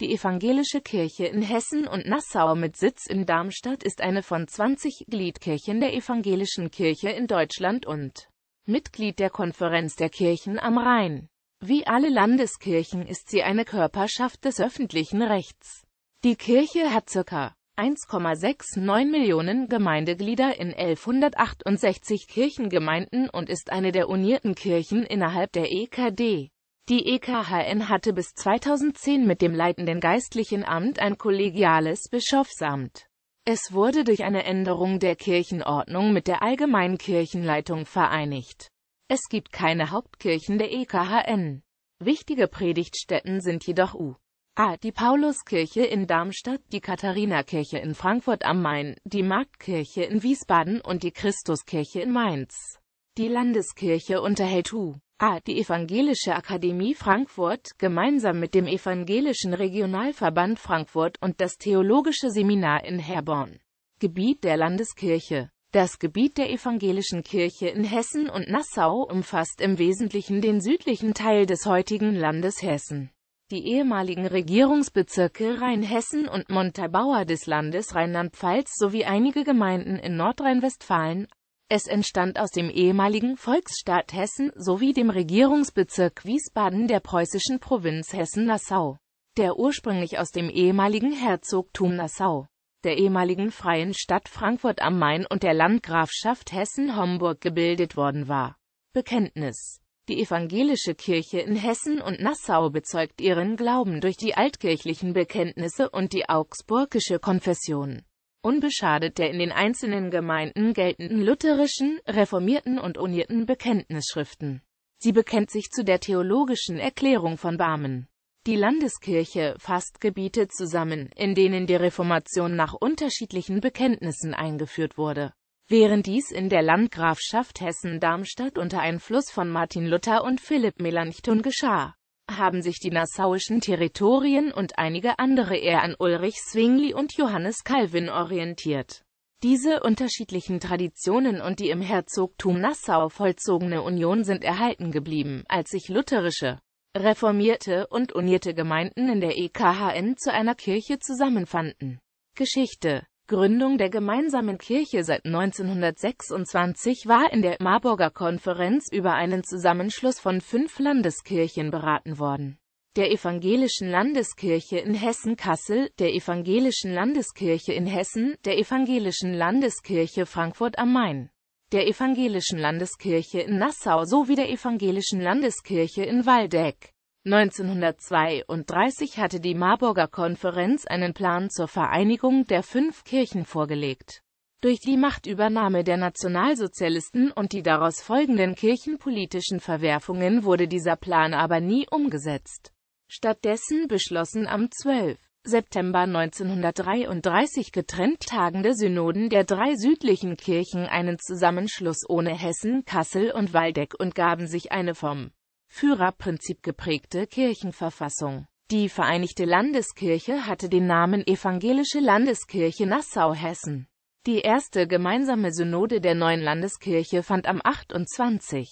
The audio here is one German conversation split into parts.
Die evangelische Kirche in Hessen und Nassau mit Sitz in Darmstadt ist eine von 20 Gliedkirchen der evangelischen Kirche in Deutschland und Mitglied der Konferenz der Kirchen am Rhein. Wie alle Landeskirchen ist sie eine Körperschaft des öffentlichen Rechts. Die Kirche hat ca. 1,69 Millionen Gemeindeglieder in 1168 Kirchengemeinden und ist eine der unierten Kirchen innerhalb der EKD. Die EKHN hatte bis 2010 mit dem leitenden geistlichen Amt ein kollegiales Bischofsamt. Es wurde durch eine Änderung der Kirchenordnung mit der allgemeinen Kirchenleitung vereinigt. Es gibt keine Hauptkirchen der EKHN. Wichtige Predigtstätten sind jedoch U. A. Die Pauluskirche in Darmstadt, die Katharinakirche in Frankfurt am Main, die Marktkirche in Wiesbaden und die Christuskirche in Mainz. Die Landeskirche unterhält U a. Ah, die Evangelische Akademie Frankfurt gemeinsam mit dem Evangelischen Regionalverband Frankfurt und das Theologische Seminar in Herborn. Gebiet der Landeskirche Das Gebiet der Evangelischen Kirche in Hessen und Nassau umfasst im Wesentlichen den südlichen Teil des heutigen Landes Hessen. Die ehemaligen Regierungsbezirke Rheinhessen und Montabaur des Landes Rheinland-Pfalz sowie einige Gemeinden in Nordrhein-Westfalen, es entstand aus dem ehemaligen Volksstaat Hessen sowie dem Regierungsbezirk Wiesbaden der preußischen Provinz Hessen-Nassau, der ursprünglich aus dem ehemaligen Herzogtum Nassau, der ehemaligen freien Stadt Frankfurt am Main und der Landgrafschaft Hessen-Homburg gebildet worden war. Bekenntnis die evangelische Kirche in Hessen und Nassau bezeugt ihren Glauben durch die altkirchlichen Bekenntnisse und die Augsburgische Konfession. Unbeschadet der in den einzelnen Gemeinden geltenden lutherischen, reformierten und unierten Bekenntnisschriften. Sie bekennt sich zu der theologischen Erklärung von Barmen. Die Landeskirche fasst Gebiete zusammen, in denen die Reformation nach unterschiedlichen Bekenntnissen eingeführt wurde. Während dies in der Landgrafschaft Hessen-Darmstadt unter Einfluss von Martin Luther und Philipp Melanchthon geschah, haben sich die nassauischen Territorien und einige andere eher an Ulrich Zwingli und Johannes Calvin orientiert. Diese unterschiedlichen Traditionen und die im Herzogtum Nassau vollzogene Union sind erhalten geblieben, als sich lutherische, reformierte und unierte Gemeinden in der EKHN zu einer Kirche zusammenfanden. Geschichte Gründung der gemeinsamen Kirche seit 1926 war in der Marburger Konferenz über einen Zusammenschluss von fünf Landeskirchen beraten worden. Der Evangelischen Landeskirche in Hessen-Kassel, der Evangelischen Landeskirche in Hessen, der Evangelischen Landeskirche Frankfurt am Main, der Evangelischen Landeskirche in Nassau sowie der Evangelischen Landeskirche in Waldeck. 1932 hatte die Marburger Konferenz einen Plan zur Vereinigung der fünf Kirchen vorgelegt. Durch die Machtübernahme der Nationalsozialisten und die daraus folgenden kirchenpolitischen Verwerfungen wurde dieser Plan aber nie umgesetzt. Stattdessen beschlossen am 12. September 1933 getrennt tagende Synoden der drei südlichen Kirchen einen Zusammenschluss ohne Hessen, Kassel und Waldeck und gaben sich eine vom Führerprinzip geprägte Kirchenverfassung. Die Vereinigte Landeskirche hatte den Namen Evangelische Landeskirche Nassau-Hessen. Die erste gemeinsame Synode der neuen Landeskirche fand am 28.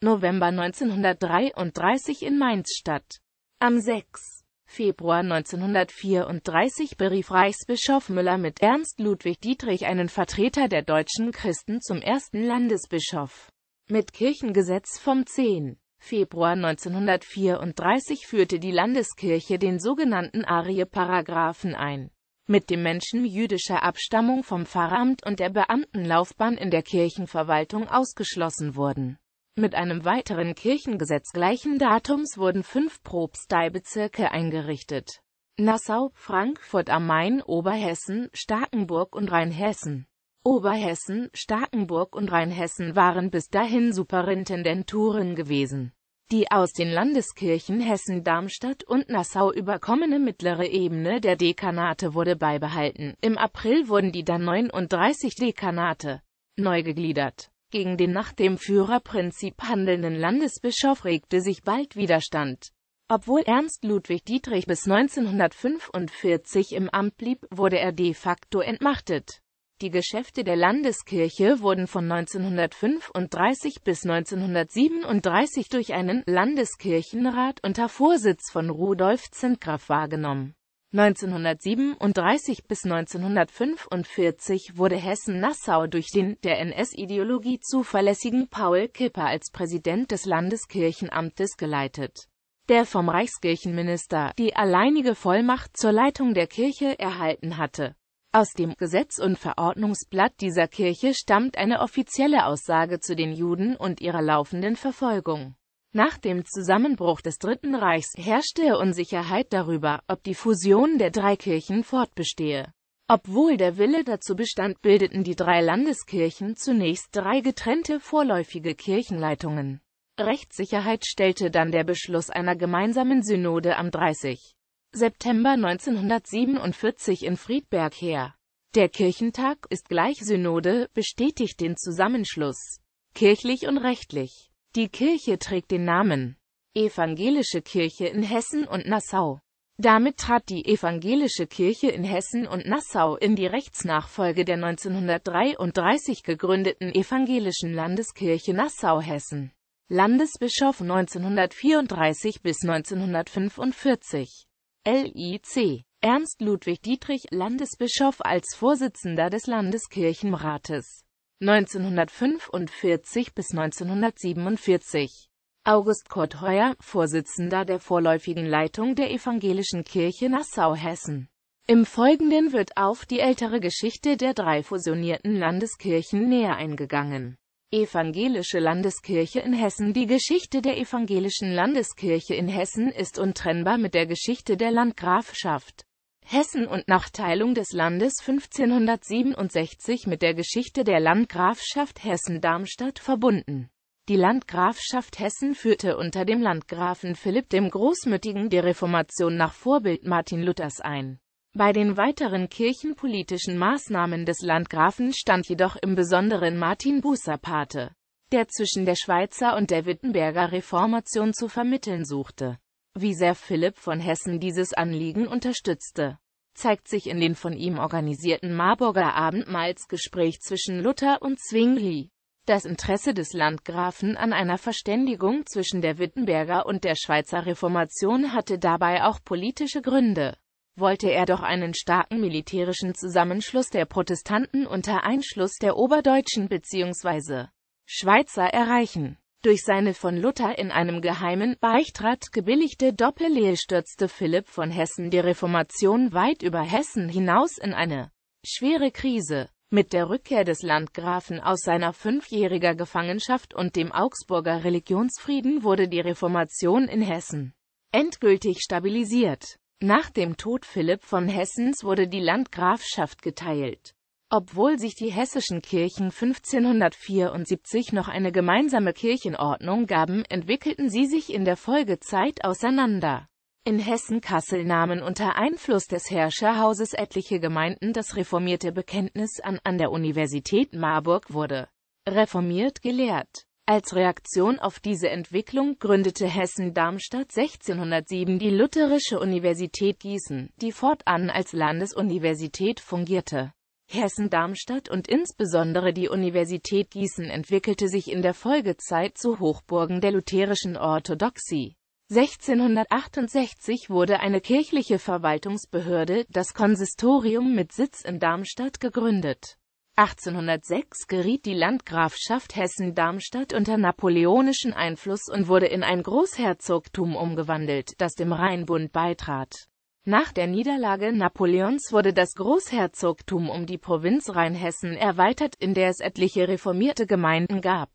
November 1933 in Mainz statt. Am 6. Februar 1934 berief Reichsbischof Müller mit Ernst Ludwig Dietrich einen Vertreter der deutschen Christen zum ersten Landesbischof. Mit Kirchengesetz vom 10. Februar 1934 führte die Landeskirche den sogenannten Arie-Paragraphen ein. Mit dem Menschen jüdischer Abstammung vom Pfarramt und der Beamtenlaufbahn in der Kirchenverwaltung ausgeschlossen wurden. Mit einem weiteren Kirchengesetz gleichen Datums wurden fünf Propsteibezirke eingerichtet. Nassau, Frankfurt am Main, Oberhessen, Starkenburg und Rheinhessen. Oberhessen, Starkenburg und Rheinhessen waren bis dahin Superintendenturen gewesen. Die aus den Landeskirchen Hessen, Darmstadt und Nassau überkommene mittlere Ebene der Dekanate wurde beibehalten. Im April wurden die dann 39 Dekanate neu gegliedert. Gegen den nach dem Führerprinzip handelnden Landesbischof regte sich bald Widerstand. Obwohl Ernst Ludwig Dietrich bis 1945 im Amt blieb, wurde er de facto entmachtet. Die Geschäfte der Landeskirche wurden von 1935 bis 1937 durch einen Landeskirchenrat unter Vorsitz von Rudolf Zintgraff wahrgenommen. 1937 bis 1945 wurde Hessen-Nassau durch den, der NS-Ideologie zuverlässigen Paul Kipper als Präsident des Landeskirchenamtes geleitet der vom Reichskirchenminister die alleinige Vollmacht zur Leitung der Kirche erhalten hatte. Aus dem Gesetz- und Verordnungsblatt dieser Kirche stammt eine offizielle Aussage zu den Juden und ihrer laufenden Verfolgung. Nach dem Zusammenbruch des Dritten Reichs herrschte Unsicherheit darüber, ob die Fusion der drei Kirchen fortbestehe. Obwohl der Wille dazu bestand, bildeten die drei Landeskirchen zunächst drei getrennte vorläufige Kirchenleitungen. Rechtssicherheit stellte dann der Beschluss einer gemeinsamen Synode am 30. September 1947 in Friedberg her. Der Kirchentag ist gleich Synode, bestätigt den Zusammenschluss. Kirchlich und rechtlich. Die Kirche trägt den Namen Evangelische Kirche in Hessen und Nassau. Damit trat die Evangelische Kirche in Hessen und Nassau in die Rechtsnachfolge der 1933 gegründeten Evangelischen Landeskirche Nassau-Hessen. Landesbischof 1934 bis 1945 LIC. Ernst Ludwig Dietrich, Landesbischof als Vorsitzender des Landeskirchenrates 1945 bis 1947. August Kurt Heuer, Vorsitzender der vorläufigen Leitung der Evangelischen Kirche Nassau-Hessen. Im Folgenden wird auf die ältere Geschichte der drei fusionierten Landeskirchen näher eingegangen Evangelische Landeskirche in Hessen Die Geschichte der evangelischen Landeskirche in Hessen ist untrennbar mit der Geschichte der Landgrafschaft Hessen und nach Teilung des Landes 1567 mit der Geschichte der Landgrafschaft Hessen-Darmstadt verbunden. Die Landgrafschaft Hessen führte unter dem Landgrafen Philipp dem Großmütigen die Reformation nach Vorbild Martin Luthers ein bei den weiteren kirchenpolitischen Maßnahmen des Landgrafen stand jedoch im Besonderen Martin Bucer Pate, der zwischen der Schweizer und der Wittenberger Reformation zu vermitteln suchte. Wie sehr Philipp von Hessen dieses Anliegen unterstützte, zeigt sich in den von ihm organisierten Marburger Abendmahlsgespräch zwischen Luther und Zwingli. Das Interesse des Landgrafen an einer Verständigung zwischen der Wittenberger und der Schweizer Reformation hatte dabei auch politische Gründe wollte er doch einen starken militärischen Zusammenschluss der Protestanten unter Einschluss der Oberdeutschen bzw. Schweizer erreichen. Durch seine von Luther in einem geheimen Beichtrat gebilligte Doppelehe stürzte Philipp von Hessen die Reformation weit über Hessen hinaus in eine schwere Krise. Mit der Rückkehr des Landgrafen aus seiner fünfjähriger Gefangenschaft und dem Augsburger Religionsfrieden wurde die Reformation in Hessen endgültig stabilisiert. Nach dem Tod Philipp von Hessens wurde die Landgrafschaft geteilt. Obwohl sich die hessischen Kirchen 1574 noch eine gemeinsame Kirchenordnung gaben, entwickelten sie sich in der Folgezeit auseinander. In Hessen-Kassel nahmen unter Einfluss des Herrscherhauses etliche Gemeinden das reformierte Bekenntnis an, an der Universität Marburg wurde reformiert gelehrt. Als Reaktion auf diese Entwicklung gründete Hessen-Darmstadt 1607 die Lutherische Universität Gießen, die fortan als Landesuniversität fungierte. Hessen-Darmstadt und insbesondere die Universität Gießen entwickelte sich in der Folgezeit zu Hochburgen der lutherischen Orthodoxie. 1668 wurde eine kirchliche Verwaltungsbehörde, das Konsistorium mit Sitz in Darmstadt gegründet 1806 geriet die Landgrafschaft Hessen-Darmstadt unter napoleonischen Einfluss und wurde in ein Großherzogtum umgewandelt, das dem Rheinbund beitrat. Nach der Niederlage Napoleons wurde das Großherzogtum um die Provinz Rheinhessen erweitert, in der es etliche reformierte Gemeinden gab,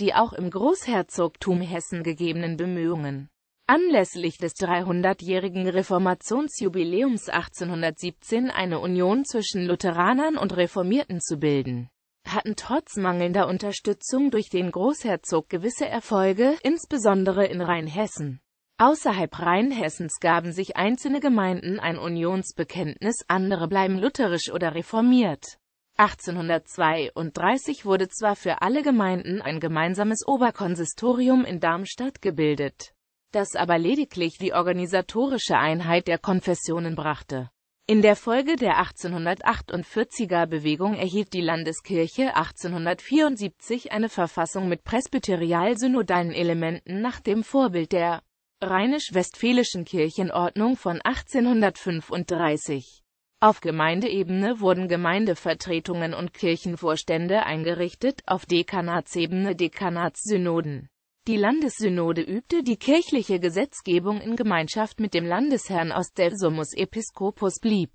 die auch im Großherzogtum Hessen gegebenen Bemühungen anlässlich des 300-jährigen Reformationsjubiläums 1817 eine Union zwischen Lutheranern und Reformierten zu bilden hatten trotz mangelnder Unterstützung durch den Großherzog gewisse Erfolge, insbesondere in Rheinhessen. Außerhalb Rheinhessens gaben sich einzelne Gemeinden ein Unionsbekenntnis, andere bleiben lutherisch oder reformiert. 1832 wurde zwar für alle Gemeinden ein gemeinsames Oberkonsistorium in Darmstadt gebildet, das aber lediglich die organisatorische Einheit der Konfessionen brachte. In der Folge der 1848er Bewegung erhielt die Landeskirche 1874 eine Verfassung mit presbyterial-synodalen Elementen nach dem Vorbild der rheinisch-westfälischen Kirchenordnung von 1835. Auf Gemeindeebene wurden Gemeindevertretungen und Kirchenvorstände eingerichtet, auf Dekanatsebene Dekanatssynoden. Die Landessynode übte die kirchliche Gesetzgebung in Gemeinschaft mit dem Landesherrn aus, der Summus Episcopus blieb.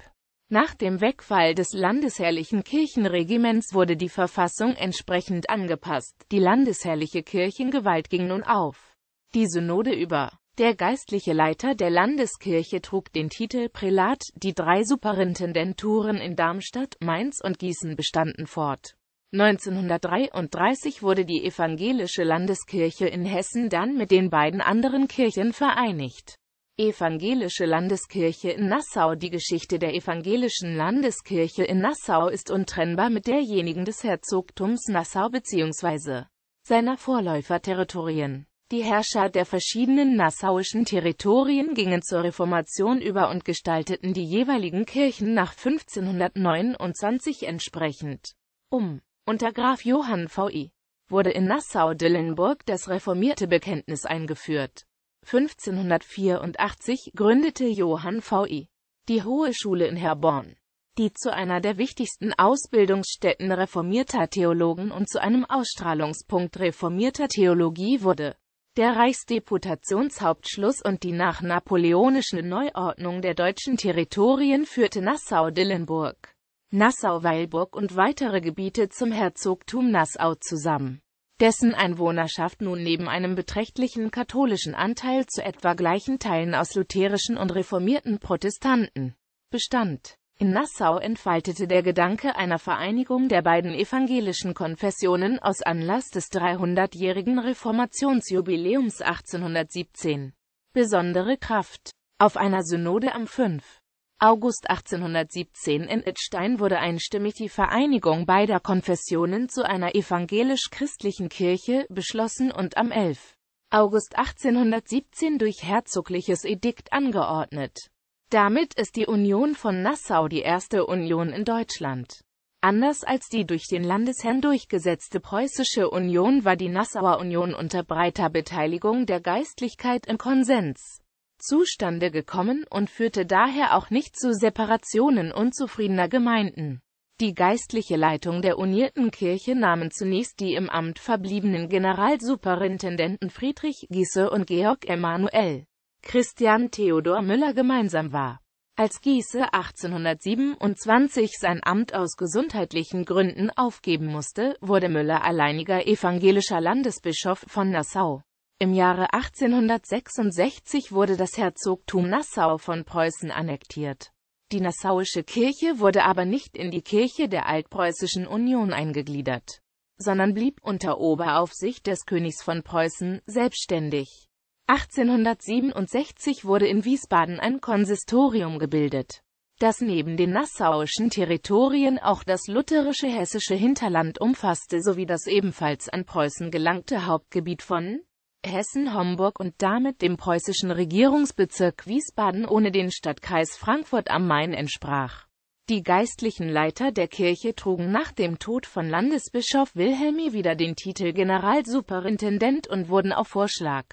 Nach dem Wegfall des landesherrlichen Kirchenregiments wurde die Verfassung entsprechend angepasst. Die landesherrliche Kirchengewalt ging nun auf die Synode über. Der geistliche Leiter der Landeskirche trug den Titel Prälat, die drei Superintendenturen in Darmstadt, Mainz und Gießen bestanden fort. 1933 wurde die Evangelische Landeskirche in Hessen dann mit den beiden anderen Kirchen vereinigt. Evangelische Landeskirche in Nassau Die Geschichte der Evangelischen Landeskirche in Nassau ist untrennbar mit derjenigen des Herzogtums Nassau bzw. seiner Vorläuferterritorien. Die Herrscher der verschiedenen nassauischen Territorien gingen zur Reformation über und gestalteten die jeweiligen Kirchen nach 1529 entsprechend um. Unter Graf Johann V.I. wurde in Nassau-Dillenburg das reformierte Bekenntnis eingeführt. 1584 gründete Johann V.I. die Hohe Schule in Herborn, die zu einer der wichtigsten Ausbildungsstätten reformierter Theologen und zu einem Ausstrahlungspunkt reformierter Theologie wurde. Der Reichsdeputationshauptschluss und die nach napoleonischen Neuordnung der deutschen Territorien führte Nassau-Dillenburg Nassau-Weilburg und weitere Gebiete zum Herzogtum Nassau zusammen, dessen Einwohnerschaft nun neben einem beträchtlichen katholischen Anteil zu etwa gleichen Teilen aus lutherischen und reformierten Protestanten bestand. In Nassau entfaltete der Gedanke einer Vereinigung der beiden evangelischen Konfessionen aus Anlass des 300-jährigen Reformationsjubiläums 1817 besondere Kraft. Auf einer Synode am 5. August 1817 in Idstein wurde einstimmig die Vereinigung beider Konfessionen zu einer evangelisch-christlichen Kirche beschlossen und am 11. August 1817 durch herzogliches Edikt angeordnet. Damit ist die Union von Nassau die erste Union in Deutschland. Anders als die durch den Landesherrn durchgesetzte Preußische Union war die Nassauer Union unter breiter Beteiligung der Geistlichkeit im Konsens zustande gekommen und führte daher auch nicht zu Separationen unzufriedener Gemeinden. Die geistliche Leitung der unierten Kirche nahmen zunächst die im Amt verbliebenen Generalsuperintendenten Friedrich Giese und Georg Emanuel Christian Theodor Müller gemeinsam wahr. Als Giese 1827 sein Amt aus gesundheitlichen Gründen aufgeben musste, wurde Müller alleiniger evangelischer Landesbischof von Nassau. Im Jahre 1866 wurde das Herzogtum Nassau von Preußen annektiert. Die Nassauische Kirche wurde aber nicht in die Kirche der Altpreußischen Union eingegliedert, sondern blieb unter Oberaufsicht des Königs von Preußen selbstständig. 1867 wurde in Wiesbaden ein Konsistorium gebildet, das neben den nassauischen Territorien auch das lutherische hessische Hinterland umfasste sowie das ebenfalls an Preußen gelangte Hauptgebiet von Hessen-Homburg und damit dem preußischen Regierungsbezirk Wiesbaden ohne den Stadtkreis Frankfurt am Main entsprach. Die geistlichen Leiter der Kirche trugen nach dem Tod von Landesbischof Wilhelmi wieder den Titel Generalsuperintendent und wurden auf Vorschlag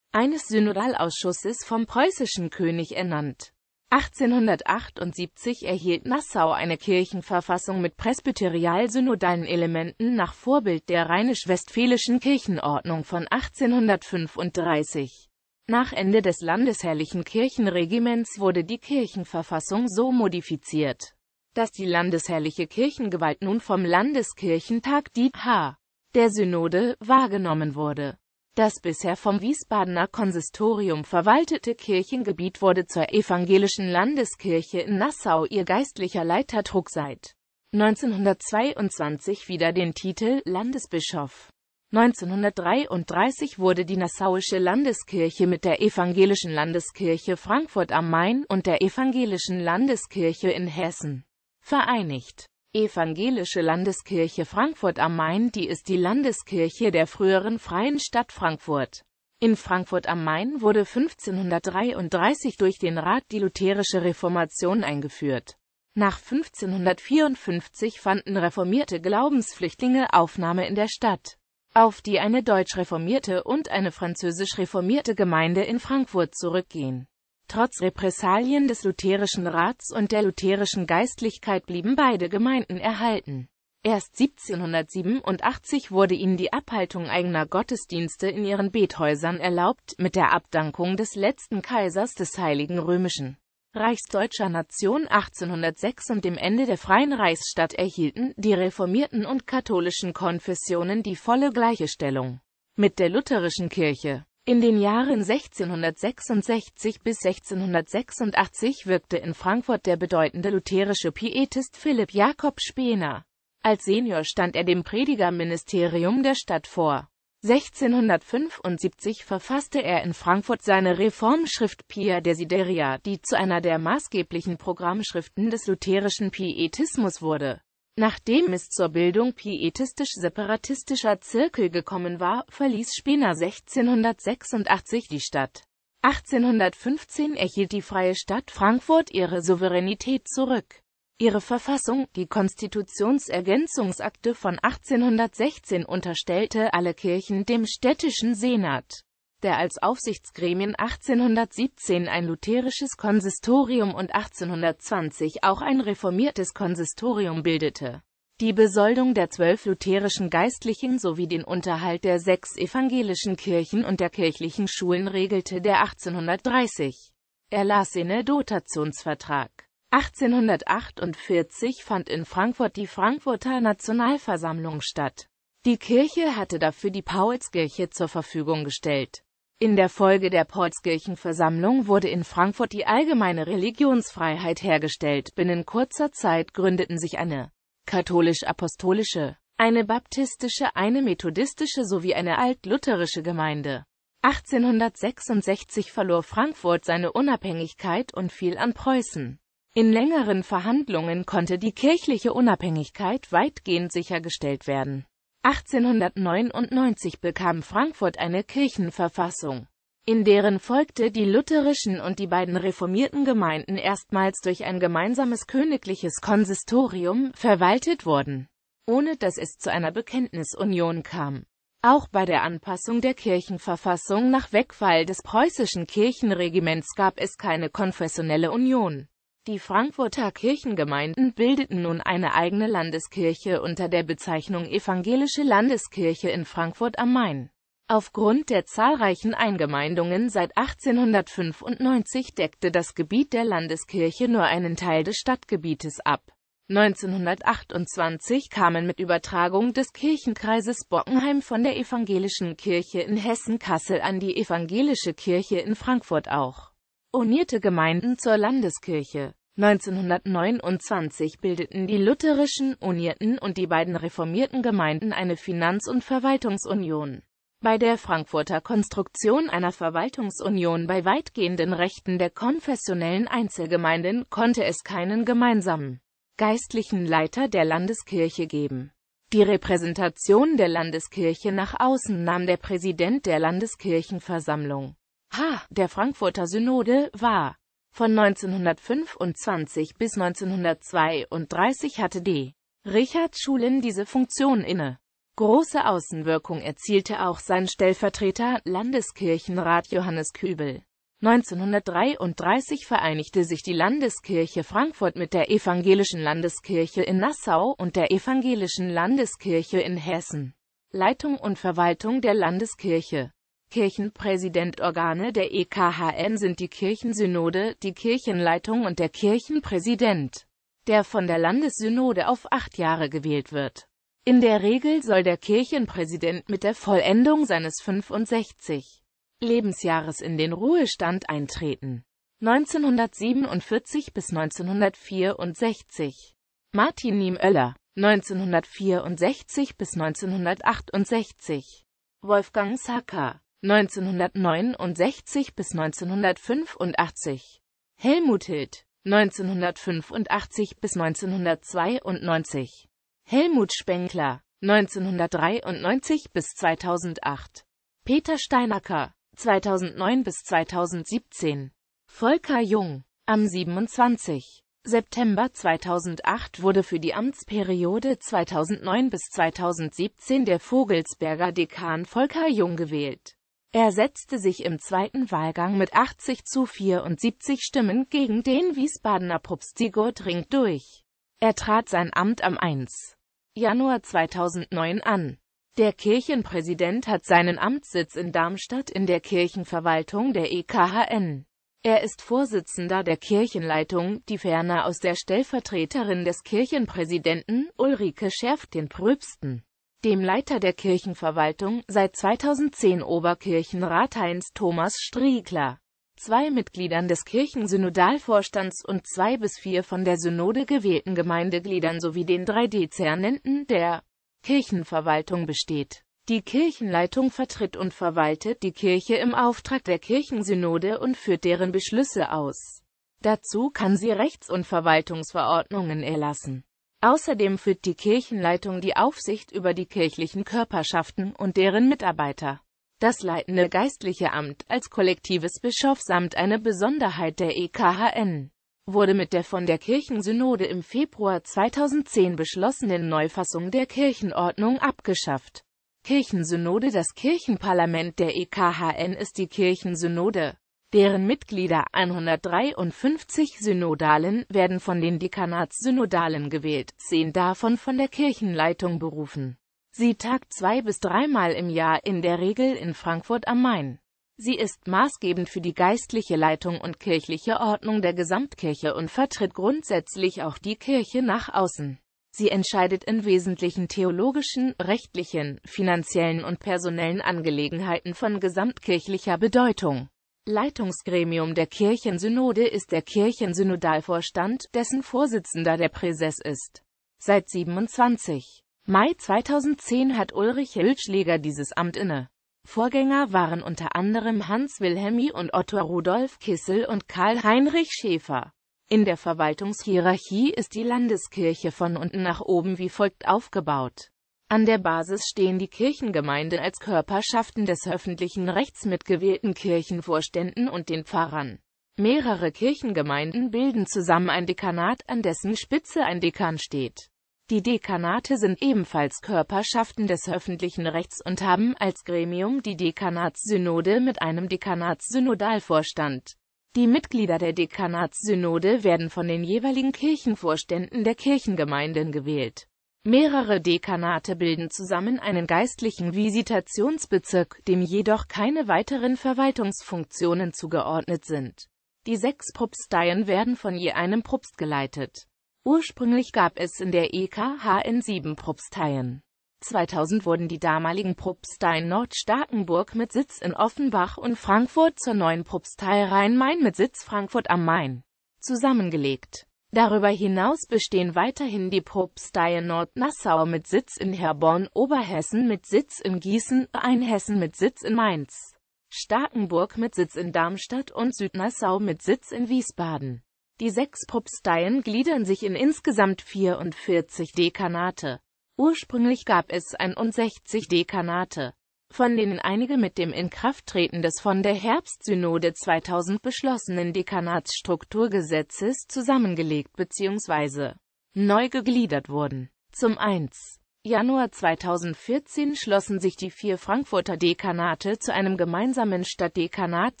eines Synodalausschusses vom preußischen König ernannt 1878 erhielt Nassau eine Kirchenverfassung mit presbyterial-synodalen Elementen nach Vorbild der rheinisch-westfälischen Kirchenordnung von 1835. Nach Ende des landesherrlichen Kirchenregiments wurde die Kirchenverfassung so modifiziert, dass die landesherrliche Kirchengewalt nun vom Landeskirchentag die H. der Synode wahrgenommen wurde das bisher vom Wiesbadener Konsistorium verwaltete Kirchengebiet wurde zur evangelischen Landeskirche in Nassau. Ihr geistlicher Leiter trug seit 1922 wieder den Titel Landesbischof. 1933 wurde die Nassauische Landeskirche mit der Evangelischen Landeskirche Frankfurt am Main und der Evangelischen Landeskirche in Hessen vereinigt Evangelische Landeskirche Frankfurt am Main Die ist die Landeskirche der früheren Freien Stadt Frankfurt. In Frankfurt am Main wurde 1533 durch den Rat die lutherische Reformation eingeführt. Nach 1554 fanden reformierte Glaubensflüchtlinge Aufnahme in der Stadt, auf die eine deutsch-reformierte und eine französisch-reformierte Gemeinde in Frankfurt zurückgehen Trotz Repressalien des Lutherischen Rats und der lutherischen Geistlichkeit blieben beide Gemeinden erhalten. Erst 1787 wurde ihnen die Abhaltung eigener Gottesdienste in ihren Bethäusern erlaubt, mit der Abdankung des letzten Kaisers des Heiligen Römischen Reichsdeutscher Nation 1806 und dem Ende der Freien Reichsstadt erhielten die reformierten und katholischen Konfessionen die volle gleiche Stellung mit der lutherischen Kirche. In den Jahren 1666 bis 1686 wirkte in Frankfurt der bedeutende lutherische Pietist Philipp Jakob Spener. Als Senior stand er dem Predigerministerium der Stadt vor. 1675 verfasste er in Frankfurt seine Reformschrift Pia Desideria, die zu einer der maßgeblichen Programmschriften des lutherischen Pietismus wurde Nachdem es zur Bildung pietistisch-separatistischer Zirkel gekommen war, verließ Spener 1686 die Stadt. 1815 erhielt die Freie Stadt Frankfurt ihre Souveränität zurück. Ihre Verfassung, die Konstitutionsergänzungsakte von 1816 unterstellte alle Kirchen dem städtischen Senat der als Aufsichtsgremien 1817 ein lutherisches Konsistorium und 1820 auch ein reformiertes Konsistorium bildete. Die Besoldung der zwölf lutherischen Geistlichen sowie den Unterhalt der sechs evangelischen Kirchen und der kirchlichen Schulen regelte der 1830 erlassene Dotationsvertrag. 1848 fand in Frankfurt die Frankfurter Nationalversammlung statt. Die Kirche hatte dafür die Paulskirche zur Verfügung gestellt. In der Folge der Paulskirchenversammlung wurde in Frankfurt die allgemeine Religionsfreiheit hergestellt. Binnen kurzer Zeit gründeten sich eine katholisch-apostolische, eine baptistische, eine methodistische sowie eine altlutherische Gemeinde. 1866 verlor Frankfurt seine Unabhängigkeit und fiel an Preußen. In längeren Verhandlungen konnte die kirchliche Unabhängigkeit weitgehend sichergestellt werden 1899 bekam Frankfurt eine Kirchenverfassung, in deren folgte die lutherischen und die beiden reformierten Gemeinden erstmals durch ein gemeinsames königliches Konsistorium verwaltet wurden, ohne dass es zu einer Bekenntnisunion kam. Auch bei der Anpassung der Kirchenverfassung nach Wegfall des preußischen Kirchenregiments gab es keine konfessionelle Union. Die Frankfurter Kirchengemeinden bildeten nun eine eigene Landeskirche unter der Bezeichnung Evangelische Landeskirche in Frankfurt am Main. Aufgrund der zahlreichen Eingemeindungen seit 1895 deckte das Gebiet der Landeskirche nur einen Teil des Stadtgebietes ab. 1928 kamen mit Übertragung des Kirchenkreises Bockenheim von der Evangelischen Kirche in Hessen-Kassel an die Evangelische Kirche in Frankfurt auch unierte Gemeinden zur Landeskirche. 1929 bildeten die lutherischen Unierten und die beiden reformierten Gemeinden eine Finanz- und Verwaltungsunion. Bei der Frankfurter Konstruktion einer Verwaltungsunion bei weitgehenden Rechten der konfessionellen Einzelgemeinden konnte es keinen gemeinsamen geistlichen Leiter der Landeskirche geben. Die Repräsentation der Landeskirche nach außen nahm der Präsident der Landeskirchenversammlung H. der Frankfurter Synode war. Von 1925 bis 1932 hatte D. Richard Schulin diese Funktion inne. Große Außenwirkung erzielte auch sein Stellvertreter Landeskirchenrat Johannes Kübel. 1933 vereinigte sich die Landeskirche Frankfurt mit der evangelischen Landeskirche in Nassau und der evangelischen Landeskirche in Hessen. Leitung und Verwaltung der Landeskirche Kirchenpräsidentorgane der EKHN sind die Kirchensynode, die Kirchenleitung und der Kirchenpräsident, der von der Landessynode auf acht Jahre gewählt wird. In der Regel soll der Kirchenpräsident mit der Vollendung seines 65. Lebensjahres in den Ruhestand eintreten. 1947 bis 1964 Martin Niemöller 1964 bis 1968 Wolfgang Sacker 1969 bis 1985 Helmut Hild 1985 bis 1992 Helmut Spengler 1993 bis 2008 Peter Steinacker 2009 bis 2017 Volker Jung am 27. September 2008 wurde für die Amtsperiode 2009 bis 2017 der Vogelsberger Dekan Volker Jung gewählt. Er setzte sich im zweiten Wahlgang mit 80 zu 74 Stimmen gegen den Wiesbadener Propst Sigurd Ring durch. Er trat sein Amt am 1. Januar 2009 an. Der Kirchenpräsident hat seinen Amtssitz in Darmstadt in der Kirchenverwaltung der EKHN. Er ist Vorsitzender der Kirchenleitung, die ferner aus der Stellvertreterin des Kirchenpräsidenten Ulrike Schärft, den Pröbsten dem Leiter der Kirchenverwaltung, seit 2010 Oberkirchenrat Heinz Thomas Striegler, zwei Mitgliedern des Kirchensynodalvorstands und zwei bis vier von der Synode gewählten Gemeindegliedern sowie den drei Dezernenten der Kirchenverwaltung besteht. Die Kirchenleitung vertritt und verwaltet die Kirche im Auftrag der Kirchensynode und führt deren Beschlüsse aus. Dazu kann sie Rechts- und Verwaltungsverordnungen erlassen. Außerdem führt die Kirchenleitung die Aufsicht über die kirchlichen Körperschaften und deren Mitarbeiter. Das leitende geistliche Amt als kollektives Bischofsamt eine Besonderheit der EKHN wurde mit der von der Kirchensynode im Februar 2010 beschlossenen Neufassung der Kirchenordnung abgeschafft. Kirchensynode Das Kirchenparlament der EKHN ist die Kirchensynode. Deren Mitglieder 153 Synodalen werden von den Dekanatssynodalen gewählt, zehn davon von der Kirchenleitung berufen. Sie tagt zwei- bis dreimal im Jahr in der Regel in Frankfurt am Main. Sie ist maßgebend für die geistliche Leitung und kirchliche Ordnung der Gesamtkirche und vertritt grundsätzlich auch die Kirche nach außen. Sie entscheidet in wesentlichen theologischen, rechtlichen, finanziellen und personellen Angelegenheiten von gesamtkirchlicher Bedeutung. Leitungsgremium der Kirchensynode ist der Kirchensynodalvorstand, dessen Vorsitzender der Präses ist. Seit 27. Mai 2010 hat Ulrich Hilschläger dieses Amt inne. Vorgänger waren unter anderem Hans Wilhelmi und Otto Rudolf Kissel und Karl Heinrich Schäfer. In der Verwaltungshierarchie ist die Landeskirche von unten nach oben wie folgt aufgebaut an der Basis stehen die Kirchengemeinden als Körperschaften des öffentlichen Rechts mit gewählten Kirchenvorständen und den Pfarrern. Mehrere Kirchengemeinden bilden zusammen ein Dekanat, an dessen Spitze ein Dekan steht. Die Dekanate sind ebenfalls Körperschaften des öffentlichen Rechts und haben als Gremium die Dekanatssynode mit einem Dekanatssynodalvorstand. Die Mitglieder der Dekanatssynode werden von den jeweiligen Kirchenvorständen der Kirchengemeinden gewählt. Mehrere Dekanate bilden zusammen einen geistlichen Visitationsbezirk, dem jedoch keine weiteren Verwaltungsfunktionen zugeordnet sind. Die sechs Propsteien werden von je einem Propst geleitet. Ursprünglich gab es in der EKHN sieben Propsteien. 2000 wurden die damaligen Propsteien Nordstarkenburg mit Sitz in Offenbach und Frankfurt zur neuen Propstei Rhein-Main mit Sitz Frankfurt am Main zusammengelegt Darüber hinaus bestehen weiterhin die Propsteien Nord-Nassau mit Sitz in Herborn, Oberhessen mit Sitz in Gießen, Einhessen mit Sitz in Mainz, Starkenburg mit Sitz in Darmstadt und Südnassau mit Sitz in Wiesbaden. Die sechs Propsteien gliedern sich in insgesamt 44 Dekanate. Ursprünglich gab es 61 Dekanate von denen einige mit dem Inkrafttreten des von der Herbstsynode 2000 beschlossenen Dekanatsstrukturgesetzes zusammengelegt bzw. neu gegliedert wurden. Zum 1. Januar 2014 schlossen sich die vier Frankfurter Dekanate zu einem gemeinsamen Stadtdekanat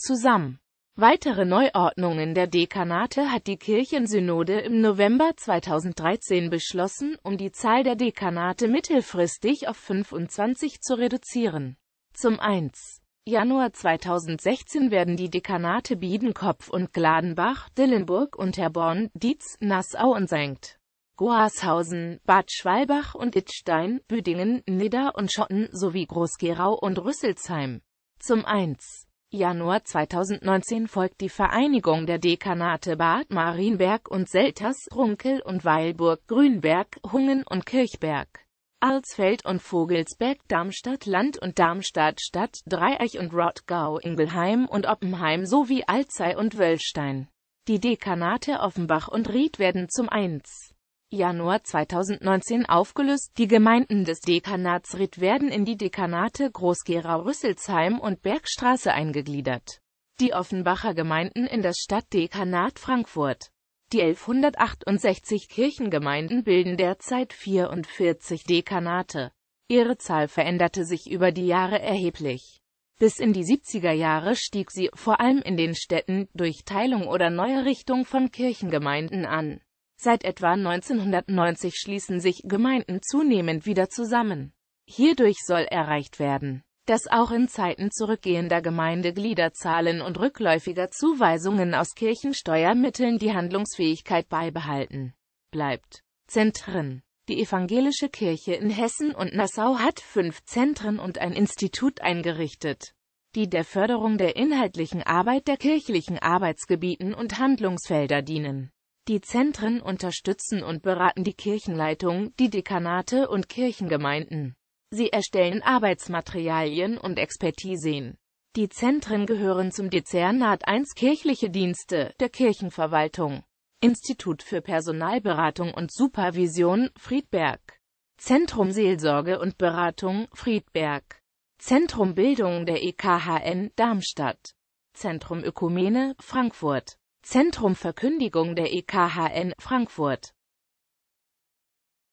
zusammen. Weitere Neuordnungen der Dekanate hat die Kirchensynode im November 2013 beschlossen, um die Zahl der Dekanate mittelfristig auf 25 zu reduzieren. Zum 1. Januar 2016 werden die Dekanate Biedenkopf und Gladenbach, Dillenburg und Herborn, Dietz, Nassau und Sengt, Goarshausen, Bad Schwalbach und Itstein, Büdingen, Nidda und Schotten sowie Groß-Gerau und Rüsselsheim. Zum 1. Januar 2019 folgt die Vereinigung der Dekanate Bad Marienberg und Selters, Runkel und Weilburg, Grünberg, Hungen und Kirchberg. Alsfeld und Vogelsberg, Darmstadt Land und Darmstadt Stadt, Dreieich und Rottgau, Ingelheim und Oppenheim sowie Alzey und Wölstein. Die Dekanate Offenbach und Ried werden zum 1. Januar 2019 aufgelöst. Die Gemeinden des Dekanats Ried werden in die Dekanate Groß-Gerau-Rüsselsheim und Bergstraße eingegliedert. Die Offenbacher Gemeinden in das Stadtdekanat Frankfurt. Die 1168 Kirchengemeinden bilden derzeit 44 Dekanate. Ihre Zahl veränderte sich über die Jahre erheblich. Bis in die 70er Jahre stieg sie, vor allem in den Städten, durch Teilung oder Neurichtung von Kirchengemeinden an. Seit etwa 1990 schließen sich Gemeinden zunehmend wieder zusammen. Hierdurch soll erreicht werden, dass auch in Zeiten zurückgehender Gemeindegliederzahlen und rückläufiger Zuweisungen aus Kirchensteuermitteln die Handlungsfähigkeit beibehalten bleibt. Zentren Die evangelische Kirche in Hessen und Nassau hat fünf Zentren und ein Institut eingerichtet, die der Förderung der inhaltlichen Arbeit der kirchlichen Arbeitsgebieten und Handlungsfelder dienen. Die Zentren unterstützen und beraten die Kirchenleitung, die Dekanate und Kirchengemeinden. Sie erstellen Arbeitsmaterialien und Expertisen. Die Zentren gehören zum Dezernat 1 Kirchliche Dienste der Kirchenverwaltung. Institut für Personalberatung und Supervision Friedberg. Zentrum Seelsorge und Beratung Friedberg. Zentrum Bildung der EKHN Darmstadt. Zentrum Ökumene Frankfurt. Zentrum Verkündigung der EKHN Frankfurt.